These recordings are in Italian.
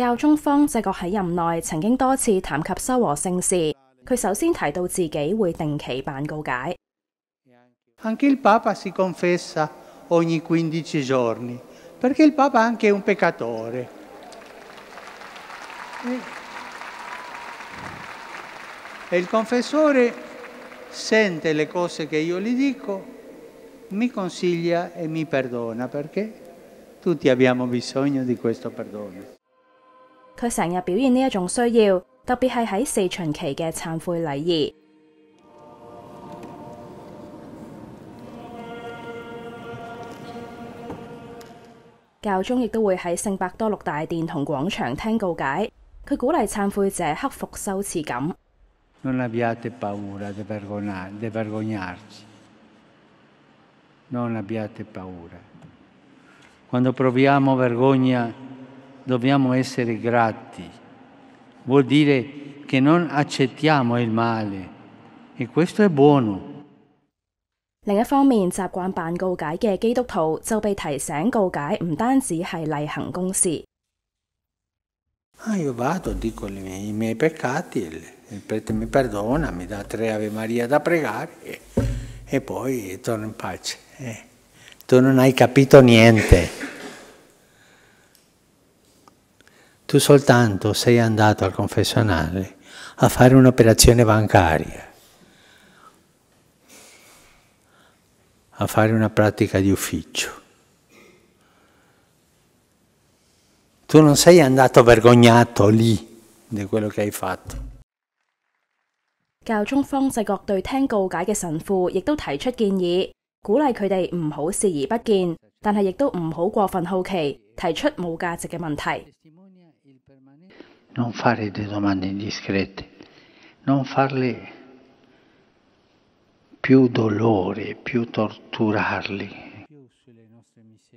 教宗方濟各喺任內曾經多次談及修和聖事，佢首先提到自己會定期辦告解。Anche il Papa si confessa ogni 15 giorni, perché il Papa anche è un peccatore. E il confessore sente le cose che io gli dico, mi consiglia e mi perdona perché tutti abbiamo bisogno di questo perdono. 佢成日表现呢一種需要，特別係喺四旬期嘅忏悔禮儀。教宗亦都會喺聖伯多祿大殿同廣場听告解，佢鼓勵忏悔者克服羞恥感。dobbiamo essere grati, vuol dire che non accettiamo il male e questo è buono. 另一方面，習慣辦告解嘅基督徒就被提醒告解唔單止係例行公事。Ah, io vado, dico i miei, peccati, il prete mi perdona, mi dà tre Ave da pregare e, poi torno in pace. Eh. tu non hai capito niente. tu soltanto sei andato al confessionale a fare un'operazione bancaria, a fare una pratica di ufficio. Tu non sei andato vergognato lì di quello che hai fatto. 教宗方濟各對聽告解嘅神父亦都提出建議，鼓勵佢哋唔好視而不見，但係亦都唔好過分好奇，提出冇價值嘅問題。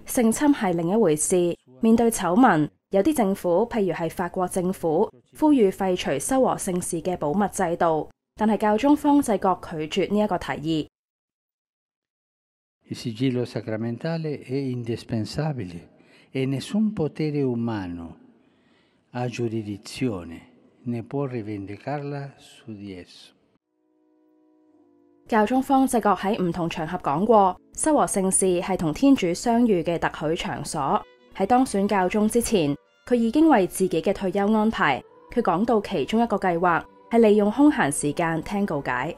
性侵系另一回事。面对丑闻，有啲政府，譬如系法国政府，呼吁废除收获圣事嘅保密制度，但系教宗方济各拒绝呢一个提议。教宗方济各喺唔同场合讲过，修和圣事系同天主相遇嘅特许场所。喺当选教宗之前，佢已经为自己嘅退休安排。佢讲到其中一个计划系利用空闲时间听告解。